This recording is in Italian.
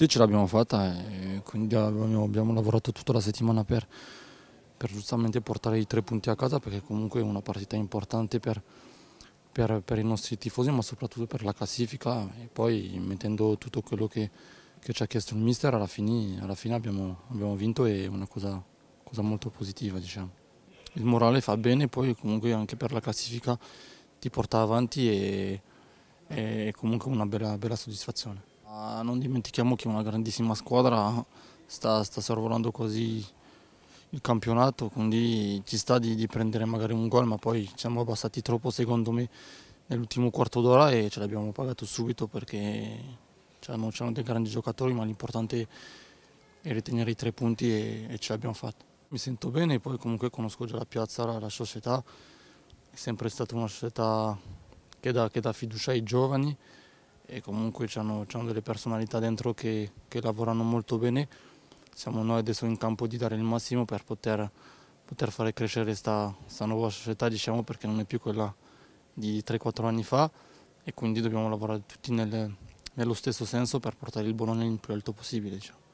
Sì, ce l'abbiamo fatta e quindi abbiamo, abbiamo, lavorato tutta la settimana per, per, giustamente portare i tre punti a casa perché comunque è una partita importante per, per, per i nostri tifosi ma soprattutto per la classifica e poi mettendo tutto quello che, che ci ha chiesto il mister alla fine, alla fine abbiamo, abbiamo, vinto e è una cosa, cosa molto positiva diciamo. Il morale fa bene poi comunque anche per la classifica ti porta avanti e è comunque una bella, bella soddisfazione non dimentichiamo che è una grandissima squadra sta, sta sorvolando così il campionato, quindi ci sta di, di prendere magari un gol, ma poi siamo abbassati troppo secondo me nell'ultimo quarto d'ora e ce l'abbiamo pagato subito perché c'erano, dei grandi giocatori, ma l'importante è ritenere i tre punti e, e ce l'abbiamo fatta. Mi sento bene, poi comunque conosco già la piazza, la, la società, è sempre stata una società che dà, che dà fiducia ai giovani e comunque hanno, hanno delle personalità dentro che, che, lavorano molto bene. Siamo noi adesso in campo di dare il massimo per poter, poter fare crescere questa nuova società, diciamo, perché non è più quella di 3-4 anni fa e quindi dobbiamo lavorare tutti nel, nello stesso senso per portare il Bologna il più alto possibile. Diciamo.